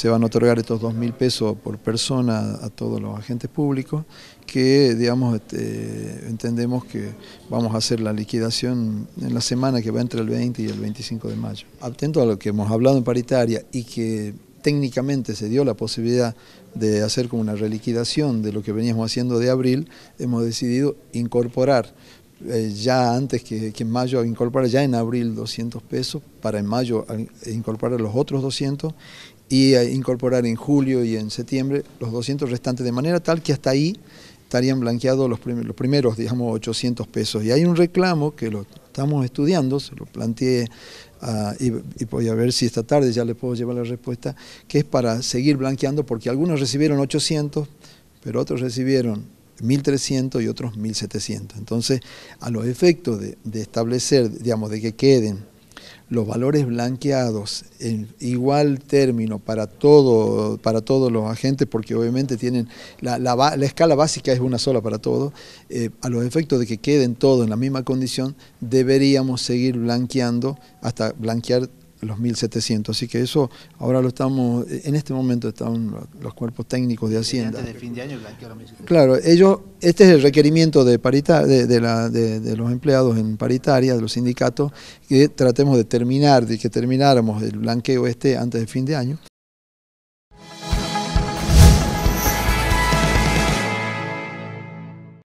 se van a otorgar estos 2.000 pesos por persona a todos los agentes públicos, que digamos este, entendemos que vamos a hacer la liquidación en la semana que va entre el 20 y el 25 de mayo. Atento a lo que hemos hablado en paritaria y que técnicamente se dio la posibilidad de hacer como una reliquidación de lo que veníamos haciendo de abril, hemos decidido incorporar eh, ya antes que, en mayo incorporar, ya en abril 200 pesos, para en mayo eh, incorporar los otros 200 y incorporar en julio y en septiembre los 200 restantes, de manera tal que hasta ahí estarían blanqueados los, primeros, digamos, 800 pesos. Y hay un reclamo que lo estamos estudiando, se lo planteé y, voy a ver si esta tarde ya le puedo llevar la respuesta, que es para seguir blanqueando, porque algunos recibieron 800, pero otros recibieron 1.300 y otros 1.700. Entonces, a los efectos de, establecer, digamos, de que queden los valores blanqueados en igual término para, todo, para todos los agentes, porque obviamente tienen la, escala básica es una sola para todos, eh, a los efectos de que queden todos en la misma condición, deberíamos seguir blanqueando hasta blanquear los 1700. Así que eso ahora lo estamos, en este momento están los cuerpos técnicos de Hacienda. Antes del fin de año Claro, ellos, este es el requerimiento de, parita, de, de, los empleados en paritaria, de los sindicatos, que tratemos de terminar, de que termináramos el blanqueo este antes del fin de año.